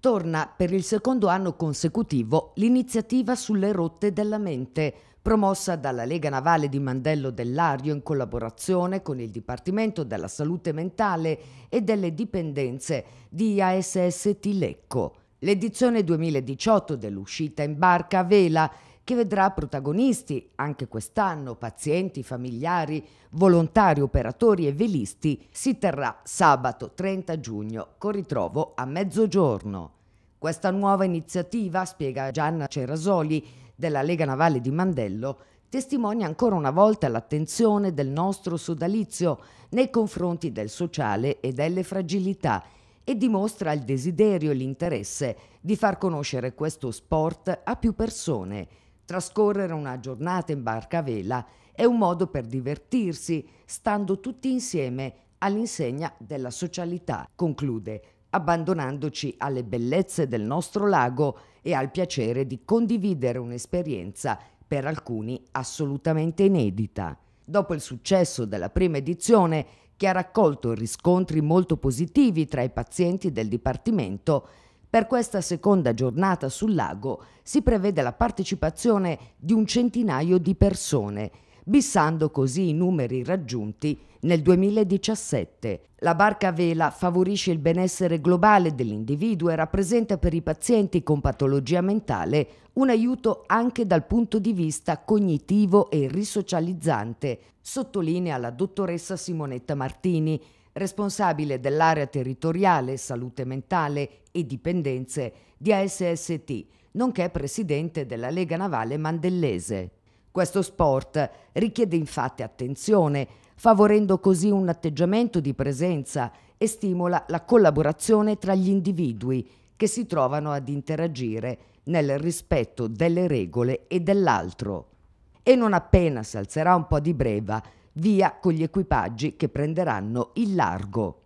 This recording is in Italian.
torna per il secondo anno consecutivo l'iniziativa sulle rotte della mente, promossa dalla Lega Navale di Mandello dell'Ario in collaborazione con il Dipartimento della Salute Mentale e delle Dipendenze di ASST Lecco. L'edizione 2018 dell'uscita in barca vela che vedrà protagonisti anche quest'anno pazienti, familiari, volontari, operatori e velisti, si terrà sabato 30 giugno con ritrovo a mezzogiorno. Questa nuova iniziativa, spiega Gianna Cerasoli della Lega Navale di Mandello, testimonia ancora una volta l'attenzione del nostro sodalizio nei confronti del sociale e delle fragilità e dimostra il desiderio e l'interesse di far conoscere questo sport a più persone. Trascorrere una giornata in barca a vela è un modo per divertirsi, stando tutti insieme all'insegna della socialità, conclude, abbandonandoci alle bellezze del nostro lago e al piacere di condividere un'esperienza per alcuni assolutamente inedita. Dopo il successo della prima edizione, che ha raccolto riscontri molto positivi tra i pazienti del Dipartimento, per questa seconda giornata sul lago si prevede la partecipazione di un centinaio di persone, bissando così i numeri raggiunti nel 2017. La barca a vela favorisce il benessere globale dell'individuo e rappresenta per i pazienti con patologia mentale un aiuto anche dal punto di vista cognitivo e risocializzante, sottolinea la dottoressa Simonetta Martini, responsabile dell'area territoriale salute mentale e dipendenze di ASST, nonché presidente della Lega Navale Mandellese. Questo sport richiede infatti attenzione, favorendo così un atteggiamento di presenza e stimola la collaborazione tra gli individui che si trovano ad interagire nel rispetto delle regole e dell'altro. E non appena si alzerà un po' di breva, via con gli equipaggi che prenderanno il largo.